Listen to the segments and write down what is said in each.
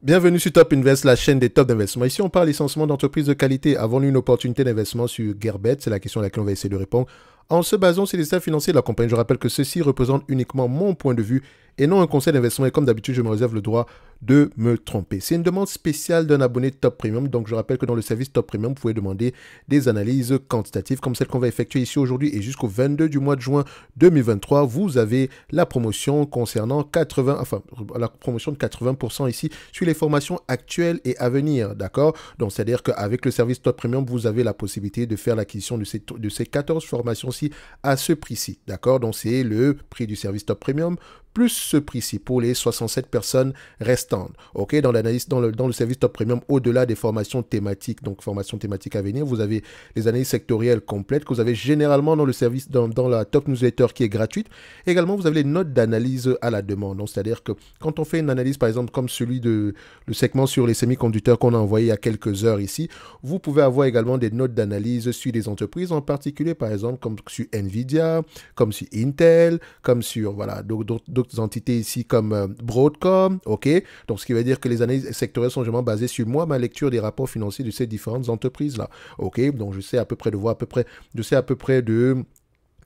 Bienvenue sur Top Invest, la chaîne des top d'investissement. Ici, on parle licenciement d'entreprises de qualité. Avons-nous une opportunité d'investissement sur Gerbet C'est la question à laquelle on va essayer de répondre en se basant sur les états financiers de la compagnie. Je rappelle que ceci représente uniquement mon point de vue et non un conseil d'investissement. Et comme d'habitude, je me réserve le droit de me tromper. C'est une demande spéciale d'un abonné Top Premium. Donc, je rappelle que dans le service Top Premium, vous pouvez demander des analyses quantitatives comme celle qu'on va effectuer ici aujourd'hui et jusqu'au 22 du mois de juin 2023. Vous avez la promotion concernant 80, enfin, la promotion de 80% ici sur les formations actuelles et à venir. D'accord? Donc, c'est-à-dire qu'avec le service Top Premium, vous avez la possibilité de faire l'acquisition de ces, de ces 14 formations-ci à ce prix-ci. D'accord? Donc, c'est le prix du service Top Premium plus ce prix-ci pour les 67 personnes restantes. OK, dans l'analyse, dans le, dans le service top premium, au-delà des formations thématiques, donc formations thématiques à venir, vous avez les analyses sectorielles complètes que vous avez généralement dans le service, dans, dans la top newsletter qui est gratuite. Également, vous avez les notes d'analyse à la demande. c'est-à-dire que quand on fait une analyse, par exemple, comme celui de le segment sur les semi-conducteurs qu'on a envoyé il y a quelques heures ici, vous pouvez avoir également des notes d'analyse sur des entreprises, en particulier, par exemple, comme sur Nvidia, comme sur Intel, comme sur, voilà, d'autres entités ici comme euh, Broadcom, ok Donc, ce qui veut dire que les analyses sectorielles sont généralement basées sur moi, ma lecture des rapports financiers de ces différentes entreprises-là, ok Donc, je sais à peu près de voir à peu près, je sais à peu près de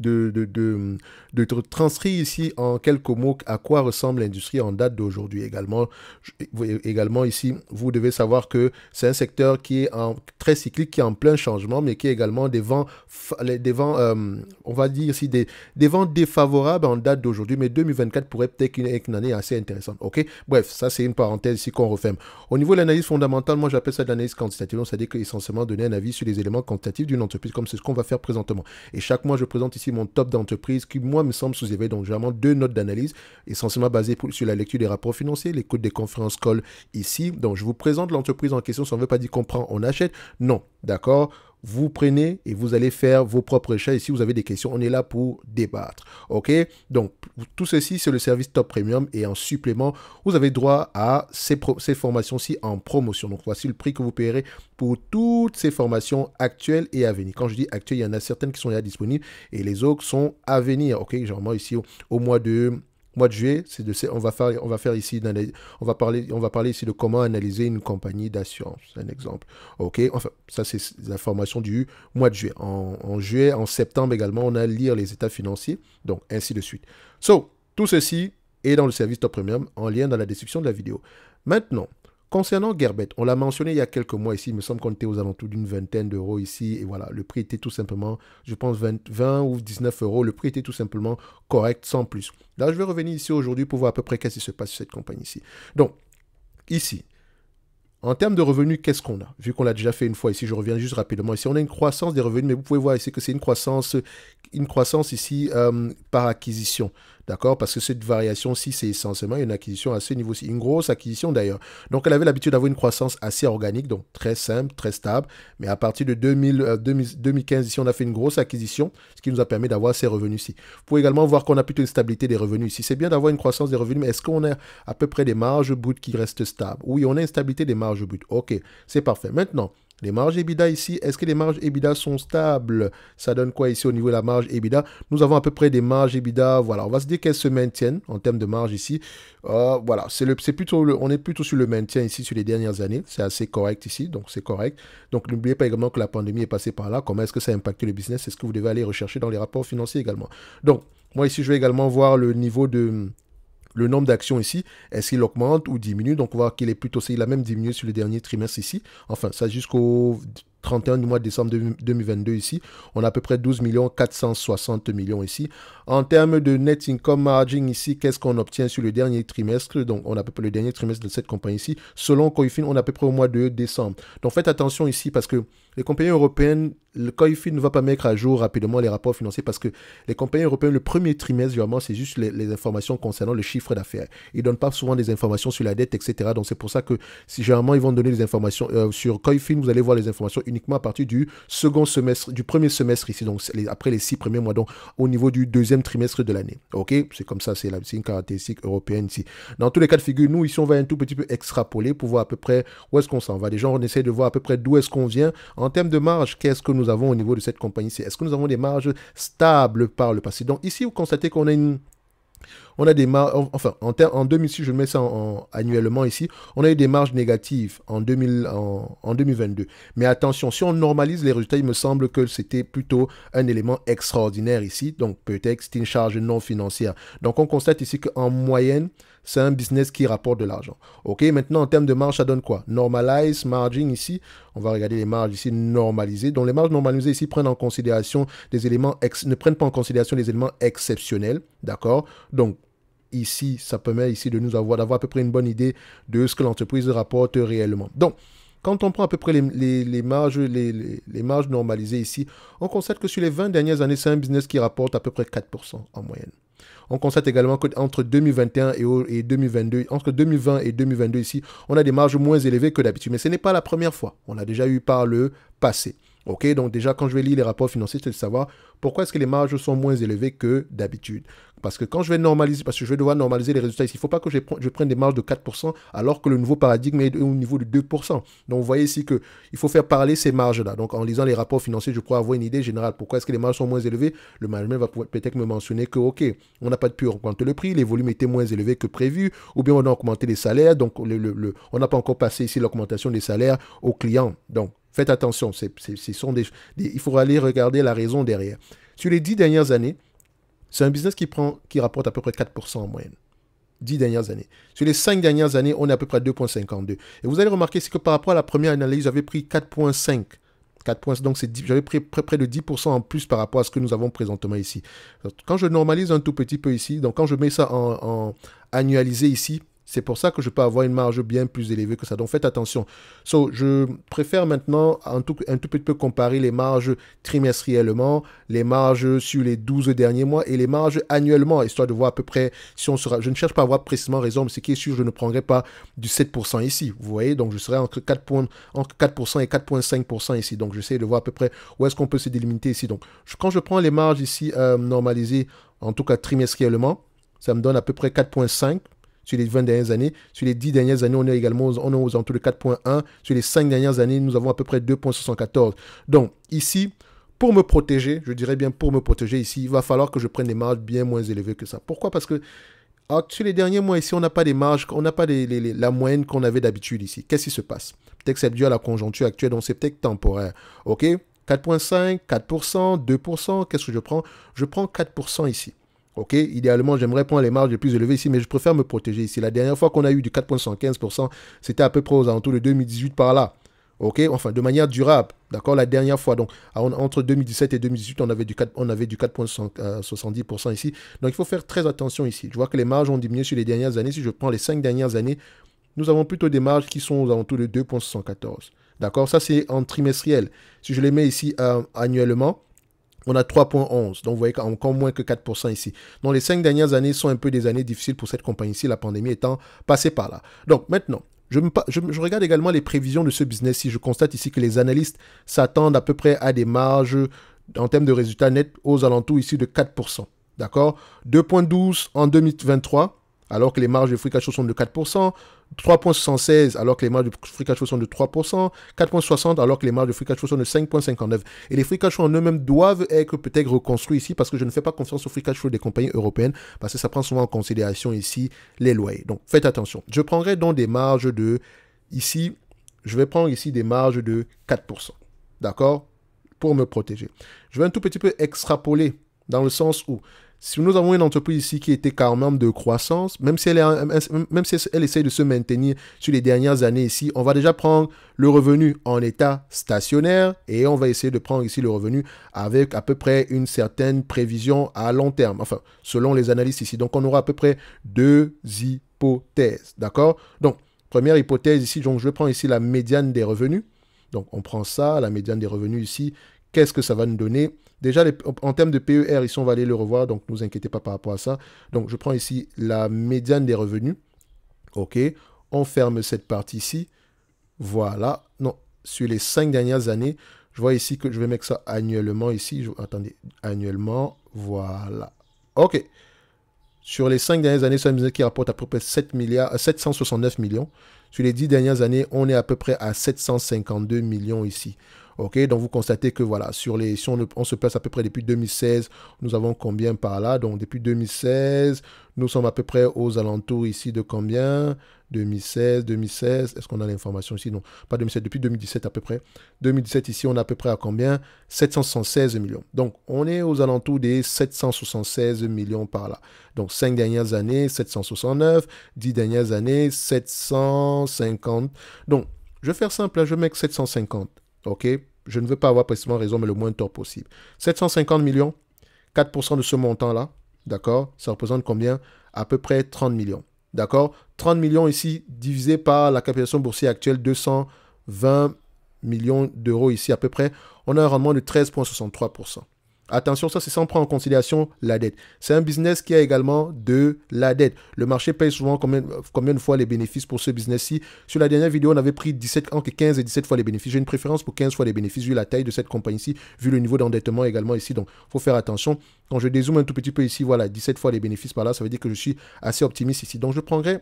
de, de, de, transcrire ici en quelques mots à quoi ressemble l'industrie en date d'aujourd'hui. Également, également ici, vous devez savoir que c'est un secteur qui est en, très cyclique, qui est en plein changement, mais qui est également des vents, des vents euh, on va dire aussi des, des vents défavorables en date d'aujourd'hui, mais 2024 pourrait peut-être une année assez intéressante. OK Bref, ça c'est une parenthèse ici qu'on referme. Au niveau de l'analyse fondamentale, moi j'appelle ça de l'analyse quantitative, c'est-à-dire essentiellement donner un avis sur les éléments quantitatifs d'une entreprise, comme c'est ce qu'on va faire présentement. Et chaque mois, je présente ici mon top d'entreprise qui, moi, me semble sous-évalué. Donc, vraiment deux notes d'analyse essentiellement basées sur la lecture des rapports financiers, l'écoute des conférences call ici. Donc, je vous présente l'entreprise en question. Ça ne veut pas dire qu'on prend, on achète. Non, d'accord vous prenez et vous allez faire vos propres recherches. Et si vous avez des questions, on est là pour débattre. OK Donc, tout ceci, c'est le service Top Premium. Et en supplément, vous avez droit à ces, formations-ci en promotion. Donc, voici le prix que vous paierez pour toutes ces formations actuelles et à venir. Quand je dis actuelles, il y en a certaines qui sont déjà disponibles et les autres sont à venir. OK Généralement, ici, au mois de mois de juillet, c'est de on va faire on va faire ici on va parler on va parler ici de comment analyser une compagnie d'assurance, un exemple. OK, enfin ça c'est la formation du mois de juillet. En, en, juillet, en septembre également, on a lire les états financiers, donc ainsi de suite. So, tout ceci est dans le service Top Premium en lien dans la description de la vidéo. Maintenant, Concernant Gerbet, on l'a mentionné il y a quelques mois ici, il me semble qu'on était aux alentours d'une vingtaine d'euros ici, et voilà, le prix était tout simplement, je pense 20, ou 19 euros, le prix était tout simplement correct, sans plus. Là, je vais revenir ici aujourd'hui pour voir à peu près qu'est-ce qui se passe sur cette compagnie ici. Donc, ici, en termes de revenus, qu'est-ce qu'on a Vu qu'on l'a déjà fait une fois ici, je reviens juste rapidement ici. On a une croissance des revenus, mais vous pouvez voir ici que c'est une croissance, une croissance ici euh, par acquisition. D'accord Parce que cette variation-ci, c'est essentiellement une acquisition à ce niveau-ci. Une grosse acquisition d'ailleurs. Donc, elle avait l'habitude d'avoir une croissance assez organique, donc très simple, très stable. Mais à partir de 2015, euh, ici, on a fait une grosse acquisition, ce qui nous a permis d'avoir ces revenus-ci. Vous pouvez également voir qu'on a plutôt une stabilité des revenus ici. C'est bien d'avoir une croissance des revenus, mais est-ce qu'on a à peu près des marges brutes qui restent stables Oui, on a une stabilité des marges brutes. Ok, c'est parfait. Maintenant, les marges EBITDA ici, est-ce que les marges EBITDA sont stables Ça donne quoi ici au niveau de la marge EBITDA Nous avons à peu près des marges EBITDA, voilà, on va se dire qu'elles se maintiennent en termes de marge ici. Euh, voilà, c'est plutôt on est plutôt sur le maintien ici sur les dernières années. C'est assez correct ici, donc c'est correct. Donc n'oubliez pas également que la pandémie est passée par là. Comment est-ce que ça a impacté le business est ce que vous devez aller rechercher dans les rapports financiers également. Donc, moi ici, je vais également voir le niveau de le nombre d'actions ici, est-ce qu'il augmente ou diminue Donc on voit qu'il est plutôt, c'est a même diminué sur le dernier trimestre ici. Enfin, ça jusqu'au 31 du mois de décembre 2022 ici, on a à peu près 12 millions 460 millions ici. En termes de net income margin ici, qu'est-ce qu'on obtient sur le dernier trimestre Donc, on a à peu près le dernier trimestre de cette compagnie ici. Selon Coifin, on a à peu près au mois de décembre. Donc, faites attention ici parce que les compagnies européennes, le Coifin ne va pas mettre à jour rapidement les rapports financiers parce que les compagnies européennes, le premier trimestre, généralement, c'est juste les, informations concernant le chiffre d'affaires. Ils ne donnent pas souvent des informations sur la dette, etc. Donc, c'est pour ça que, si généralement, ils vont donner des informations euh, sur COIFIN, vous allez voir les informations uniquement à partir du second semestre, du premier semestre ici, donc après les six premiers mois, donc au niveau du deuxième trimestre de l'année. OK C'est comme ça, c'est une caractéristique européenne ici. Dans tous les cas de figure, nous, ici, on va un tout petit peu extrapoler pour voir à peu près où est-ce qu'on s'en va. Déjà, on essaie de voir à peu près d'où est-ce qu'on vient. En termes de marge, qu'est-ce que nous avons au niveau de cette compagnie ici Est-ce que nous avons des marges stables par le passé Donc ici, vous constatez qu'on a une on a des marges, enfin, en, en 2006, je mets ça annuellement ici, on a eu des marges négatives en, 2000, en, 2022. Mais attention, si on normalise les résultats, il me semble que c'était plutôt un élément extraordinaire ici. Donc, peut-être c'est une charge non financière. Donc, on constate ici qu'en moyenne, c'est un business qui rapporte de l'argent. OK, maintenant, en termes de marge, ça donne quoi Normalize, margin ici. On va regarder les marges ici normalisées. Donc, les marges normalisées ici prennent en considération des éléments, ne prennent pas en considération les éléments exceptionnels. D'accord Donc, ici, ça permet ici de nous avoir, d'avoir à peu près une bonne idée de ce que l'entreprise rapporte réellement. Donc, quand on prend à peu près les, marges, les, marges normalisées ici, on constate que sur les 20 dernières années, c'est un business qui rapporte à peu près 4% en moyenne. On constate également qu'entre 2021 et 2022, entre 2020 et 2022 ici, on a des marges moins élevées que d'habitude. Mais ce n'est pas la première fois. On a déjà eu par le passé. Ok, donc déjà, quand je vais lire les rapports financiers, c'est de savoir pourquoi est-ce que les marges sont moins élevées que d'habitude. Parce que quand je vais normaliser, parce que je vais devoir normaliser les résultats ici, il ne faut pas que je, prenne des marges de 4% alors que le nouveau paradigme est au niveau de 2%. Donc vous voyez ici qu'il faut faire parler ces marges-là. Donc en lisant les rapports financiers, je crois avoir une idée générale. Pourquoi est-ce que les marges sont moins élevées Le management va peut-être me mentionner que, OK, on n'a pas pu augmenter le prix, les volumes étaient moins élevés que prévu, ou bien on a augmenté les salaires, donc on n'a pas encore passé ici l'augmentation des salaires aux clients. Donc Faites attention, sont des, il faut aller regarder la raison derrière. Sur les dix dernières années, c'est un business qui, prend, qui rapporte à peu près 4% en moyenne. Dix dernières années. Sur les 5 dernières années, on est à peu près à 2,52. Et vous allez remarquer, c'est que par rapport à la première analyse, j'avais pris 4,5. donc j'avais pris près, près, de 10% en plus par rapport à ce que nous avons présentement ici. Quand je normalise un tout petit peu ici, donc quand je mets ça en, en annualisé ici, c'est pour ça que je peux avoir une marge bien plus élevée que ça. Donc faites attention. So, je préfère maintenant un tout, petit peu comparer les marges trimestriellement, les marges sur les 12 derniers mois et les marges annuellement, histoire de voir à peu près si on sera... Je ne cherche pas à avoir précisément raison, mais ce qui est sûr, je ne prendrai pas du 7% ici. Vous voyez, donc je serai entre 4, entre 4 et 4,5% ici. Donc j'essaie de voir à peu près où est-ce qu'on peut se délimiter ici. Donc quand je prends les marges ici euh, normalisées, en tout cas trimestriellement, ça me donne à peu près 4,5% sur les 20 dernières années. Sur les 10 dernières années, on est également aux, on alentours de 4.1. Sur les 5 dernières années, nous avons à peu près 2.74. Donc ici, pour me protéger, je dirais bien pour me protéger ici, il va falloir que je prenne des marges bien moins élevées que ça. Pourquoi Parce que ah, sur les derniers mois ici, on n'a pas des marges, on n'a pas la moyenne qu'on avait d'habitude ici. Qu'est-ce qui se passe Peut-être que c'est dû à la conjoncture actuelle, donc c'est peut-être temporaire. OK 4.5, 4%, 2%, qu'est-ce que je prends Je prends 4% ici. Ok, idéalement, j'aimerais prendre les marges les plus élevées ici, mais je préfère me protéger ici. La dernière fois qu'on a eu du 4.15%, c'était à peu près aux alentours de 2018 par là. Ok, enfin, de manière durable. D'accord, la dernière fois. Donc, entre 2017 et 2018, on avait du on avait du 4,70% euh, ici. Donc, il faut faire très attention ici. Je vois que les marges ont diminué sur les dernières années. Si je prends les 5 dernières années, nous avons plutôt des marges qui sont aux alentours de 2,74. D'accord, ça c'est en trimestriel. Si je les mets ici euh, annuellement, on a 3,11. Donc, vous voyez encore moins que 4% ici. Donc, les cinq dernières années sont un peu des années difficiles pour cette compagnie ici, la pandémie étant passée par là. Donc, maintenant, je, regarde également les prévisions de ce business. Si je constate ici que les analystes s'attendent à peu près à des marges en termes de résultats nets aux alentours ici de 4%. D'accord 2,12 en 2023 alors que les marges de free cash sont de 4%, 3.76 alors que les marges de free cash flow sont de 3%, 4.60 alors que les marges de free cash flow sont de 5.59. Et les free cash flow en eux-mêmes doivent être peut-être reconstruits ici parce que je ne fais pas confiance aux free cash flow des compagnies européennes parce que ça prend souvent en considération ici les loyers. Donc faites attention. Je prendrai donc des marges de ici, je vais prendre ici des marges de 4%. D'accord Pour me protéger. Je vais un tout petit peu extrapoler dans le sens où si nous avons une entreprise ici qui était carrément de croissance, même si elle, même si elle essaye de se maintenir sur les dernières années ici, on va déjà prendre le revenu en état stationnaire et on va essayer de prendre ici le revenu avec à peu près une certaine prévision à long terme, enfin, selon les analystes ici. Donc, on aura à peu près deux hypothèses, d'accord Donc, première hypothèse ici, donc je prends ici la médiane des revenus. Donc, on prend ça, la médiane des revenus ici. Qu'est-ce que ça va nous donner Déjà, en termes de PER, ils sont valés le revoir, donc ne vous inquiétez pas par rapport à ça. Donc, je prends ici la médiane des revenus. OK. On ferme cette partie-ci. Voilà. Non, sur les cinq dernières années, je vois ici que je vais mettre ça annuellement ici. attendez, annuellement. Voilà. OK. Sur les cinq dernières années, c'est qui rapporte à peu près 7 milliards, 769 euh, millions. Sur les dix dernières années, on est à peu près à 752 millions ici. Ok, donc vous constatez que voilà, sur les, si on, on, se place à peu près depuis 2016, nous avons combien par là Donc depuis 2016, nous sommes à peu près aux alentours ici de combien 2016, 2016, est-ce qu'on a l'information ici Non, pas 2016, depuis 2017 à peu près. 2017 ici, on est à peu près à combien 716 millions. Donc on est aux alentours des 776 millions par là. Donc 5 dernières années, 769, 10 dernières années, 750. Donc je vais faire simple, hein, je mets 750. OK Je ne veux pas avoir précisément raison, mais le moins tort possible. 750 millions, 4% de ce montant-là, d'accord Ça représente combien À peu près 30 millions. D'accord 30 millions ici divisé par la capitalisation boursière actuelle, 220 millions d'euros ici à peu près. On a un rendement de 13,63%. Attention, ça c'est sans prendre en considération la dette. C'est un business qui a également de la dette. Le marché paye souvent combien, combien de fois les bénéfices pour ce business-ci. Sur la dernière vidéo, on avait pris 17, entre 15 et 17 fois les bénéfices. J'ai une préférence pour 15 fois les bénéfices vu la taille de cette compagnie-ci, vu le niveau d'endettement également ici. Donc, il faut faire attention. Quand je dézoome un tout petit peu ici, voilà, 17 fois les bénéfices par là, ça veut dire que je suis assez optimiste ici. Donc, je prendrai,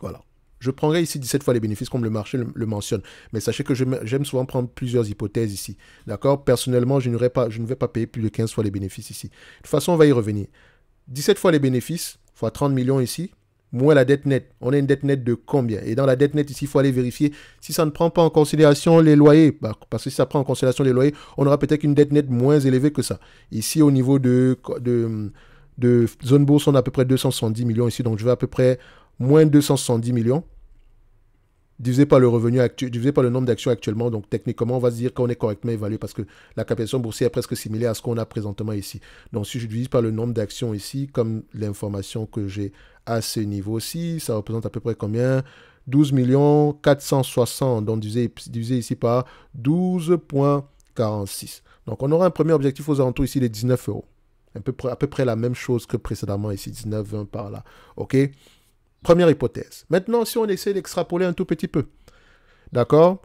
voilà, je prendrai ici 17 fois les bénéfices comme le marché le, mentionne. Mais sachez que j'aime souvent prendre plusieurs hypothèses ici. D'accord Personnellement, je, pas, je ne vais pas payer plus de 15 fois les bénéfices ici. De toute façon, on va y revenir. 17 fois les bénéfices, fois 30 millions ici, moins la dette nette. On a une dette nette de combien Et dans la dette nette, ici, il faut aller vérifier si ça ne prend pas en considération les loyers. Bah, parce que si ça prend en considération les loyers, on aura peut-être une dette nette moins élevée que ça. Ici, au niveau de, de, de zone bourse, on a à peu près 270 millions ici. Donc, je vais à peu près moins 270 millions, divisé par le revenu actuel, divisé par le nombre d'actions actuellement. Donc techniquement, on va se dire qu'on est correctement évalué parce que la capitalisation boursière est presque similaire à ce qu'on a présentement ici. Donc si je divise par le nombre d'actions ici, comme l'information que j'ai à ce niveau-ci, ça représente à peu près combien 12 millions 460, donc divisé, ici par 12.46. Donc on aura un premier objectif aux alentours ici des 19 euros. À peu, près, à peu près la même chose que précédemment ici, 19, par là. OK Première hypothèse. Maintenant, si on essaie d'extrapoler un tout petit peu, d'accord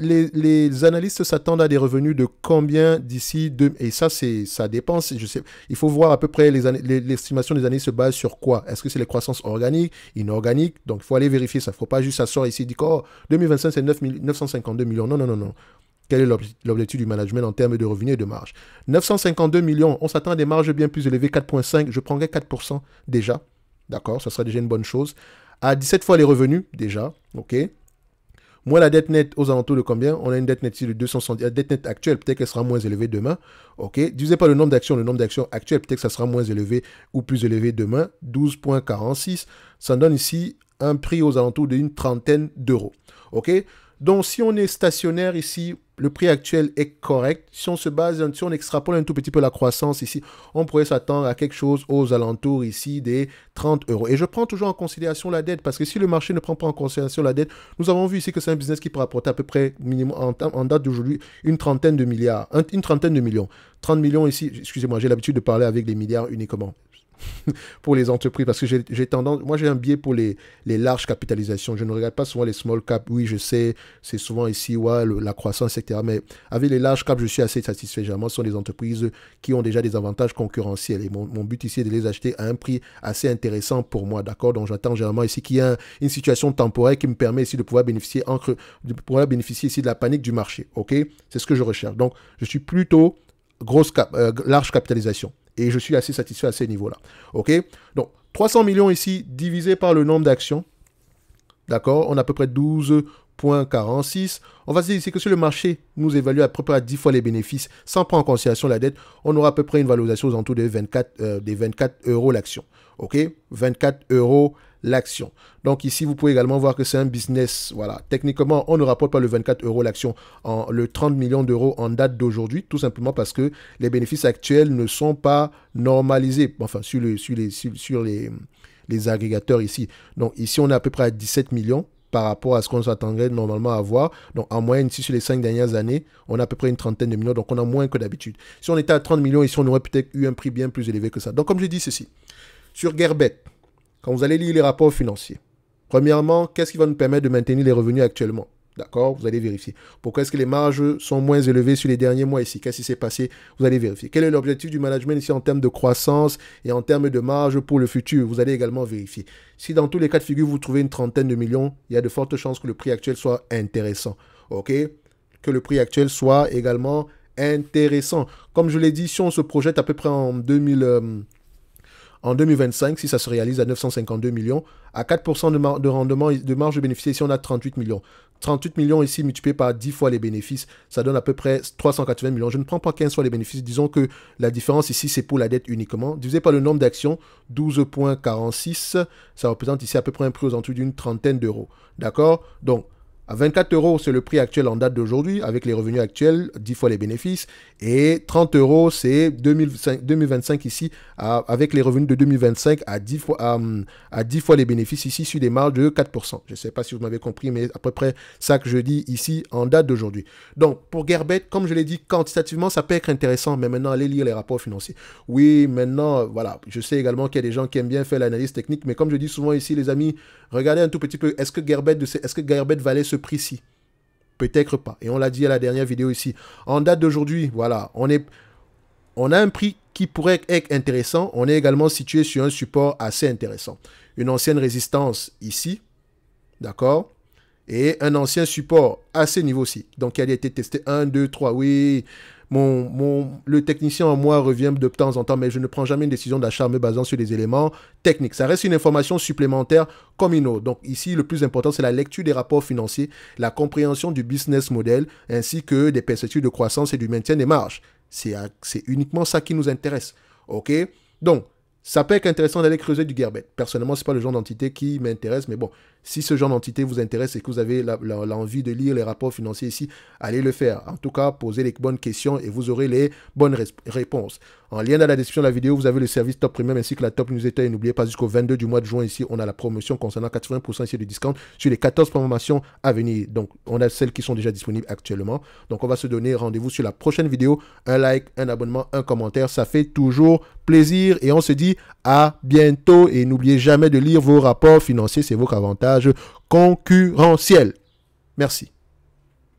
les, analystes s'attendent à des revenus de combien d'ici deux et ça c'est ça dépend. Je sais, il faut voir à peu près l'estimation les, des années se base sur quoi. Est-ce que c'est les croissances organiques, inorganiques Donc il faut aller vérifier ça. Il ne faut pas juste s'asseoir ici et dire oh 2025 c'est 952 millions. Non non non non. Quel est l'objectif du management en termes de revenus et de marge 952 millions. On s'attend à des marges bien plus élevées, 4,5. Je prendrais 4% déjà. D'accord, ça sera déjà une bonne chose. À 17 fois les revenus, déjà. OK. Moins la dette nette aux alentours de combien On a une dette nette ici de 270. La euh, dette nette actuelle, peut-être qu'elle sera moins élevée demain. OK. Divisé par le nombre d'actions, le nombre d'actions actuelles, peut-être que ça sera moins élevé ou plus élevé demain. 12,46. Ça donne ici un prix aux alentours d'une trentaine d'euros. OK. Donc, si on est stationnaire ici le prix actuel est correct. Si on se base, si on extrapole un tout petit peu la croissance ici, on pourrait s'attendre à quelque chose aux alentours ici des 30 euros. Et je prends toujours en considération la dette parce que si le marché ne prend pas en considération la dette, nous avons vu ici que c'est un business qui peut rapporter à peu près minimum en, en date d'aujourd'hui une trentaine de milliards, une trentaine de millions. 30 millions ici, excusez-moi, j'ai l'habitude de parler avec les milliards uniquement. pour les entreprises parce que j'ai tendance, moi j'ai un biais pour les, larges capitalisations. Je ne regarde pas souvent les small caps. Oui, je sais, c'est souvent ici, la croissance, etc. Mais avec les larges caps, je suis assez satisfait. Généralement, ce sont des entreprises qui ont déjà des avantages concurrentiels. Et mon, but ici est de les acheter à un prix assez intéressant pour moi, d'accord Donc j'attends généralement ici qu'il y ait une situation temporaire qui me permet ici de pouvoir bénéficier, de pouvoir bénéficier ici de la panique du marché, ok C'est ce que je recherche. Donc je suis plutôt grosse euh, large capitalisation. Et je suis assez satisfait à ces niveaux-là. OK Donc, 300 millions ici, divisé par le nombre d'actions. D'accord On a à peu près 12,46. On va se dire ici que si le marché, nous évalue à peu près à 10 fois les bénéfices, sans prendre en considération la dette, on aura à peu près une valorisation aux alentours euh, des 24, des 24 euros l'action. OK 24 euros l'action. Donc ici, vous pouvez également voir que c'est un business. Voilà, techniquement, on ne rapporte pas le 24 euros l'action, en, le 30 millions d'euros en date d'aujourd'hui, tout simplement parce que les bénéfices actuels ne sont pas normalisés, enfin sur, le, sur, les, les, agrégateurs ici. Donc ici, on est à peu près à 17 millions par rapport à ce qu'on s'attendrait normalement à avoir. Donc, en moyenne, ici, sur les 5 dernières années, on a à peu près une trentaine de millions. Donc, on a moins que d'habitude. Si on était à 30 millions, ici, on aurait peut-être eu un prix bien plus élevé que ça. Donc, comme je dis ceci, sur Gerbet, quand vous allez lire les rapports financiers, premièrement, qu'est-ce qui va nous permettre de maintenir les revenus actuellement D'accord Vous allez vérifier. Pourquoi est-ce que les marges sont moins élevées sur les derniers mois ici Qu'est-ce qui s'est passé Vous allez vérifier. Quel est l'objectif du management ici en termes de croissance et en termes de marge pour le futur Vous allez également vérifier. Si dans tous les cas de figure, vous trouvez une trentaine de millions, il y a de fortes chances que le prix actuel soit intéressant. OK Que le prix actuel soit également intéressant. Comme je l'ai dit, si on se projette à peu près en 2000... En 2025, si ça se réalise à 952 millions, à 4% de, rendement de marge de bénéfice, ici on a 38 millions. 38 millions ici multiplié par 10 fois les bénéfices, ça donne à peu près 380 millions. Je ne prends pas 15 fois les bénéfices, disons que la différence ici c'est pour la dette uniquement. Divisé par le nombre d'actions, 12.46, ça représente ici à peu près un prix aux alentours d'une trentaine d'euros. D'accord Donc à 24 euros, c'est le prix actuel en date d'aujourd'hui, avec les revenus actuels, 10 fois les bénéfices. Et 30 euros, c'est 2025 ici, avec les revenus de 2025 à 10, fois, à, 10 fois les bénéfices ici, sur des marges de 4%. Je ne sais pas si vous m'avez compris, mais à peu près ça que je dis ici en date d'aujourd'hui. Donc, pour Gerbet, comme je l'ai dit, quantitativement, ça peut être intéressant, mais maintenant, allez lire les rapports financiers. Oui, maintenant, voilà, je sais également qu'il y a des gens qui aiment bien faire l'analyse technique, mais comme je dis souvent ici, les amis, regardez un tout petit peu, est-ce que Gerbet, est-ce que valait ce prix-ci Peut-être pas. Et on l'a dit à la dernière vidéo ici. En date d'aujourd'hui, voilà, on, est, on a un prix qui pourrait être intéressant. On est également situé sur un support assez intéressant. Une ancienne résistance ici, d'accord Et un ancien support à ce niveau-ci. Donc, il a été testé 1, 2, 3, oui mon, le technicien en moi revient de temps en temps, mais je ne prends jamais une décision d'achat me basant sur des éléments techniques. Ça reste une information supplémentaire comme une autre. Donc ici, le plus important, c'est la lecture des rapports financiers, la compréhension du business model, ainsi que des perspectives de croissance et du maintien des marges. C'est uniquement ça qui nous intéresse. OK Donc, ça peut être intéressant d'aller creuser du gerbet Personnellement, ce n'est pas le genre d'entité qui m'intéresse, mais bon, si ce genre d'entité vous intéresse et que vous avez l'envie de lire les rapports financiers ici, allez le faire. En tout cas, posez les bonnes questions et vous aurez les bonnes réponses. En lien dans la description de la vidéo, vous avez le service Top Premium ainsi que la Top Newsletter. Et n'oubliez pas, jusqu'au 22 du mois de juin ici, on a la promotion concernant 80% ici de discount sur les 14 promotions à venir. Donc, on a celles qui sont déjà disponibles actuellement. Donc, on va se donner rendez-vous sur la prochaine vidéo. Un like, un abonnement, un commentaire. Ça fait toujours plaisir et on se dit à bientôt. Et n'oubliez jamais de lire vos rapports financiers. C'est votre avantage concurrentiel. Merci.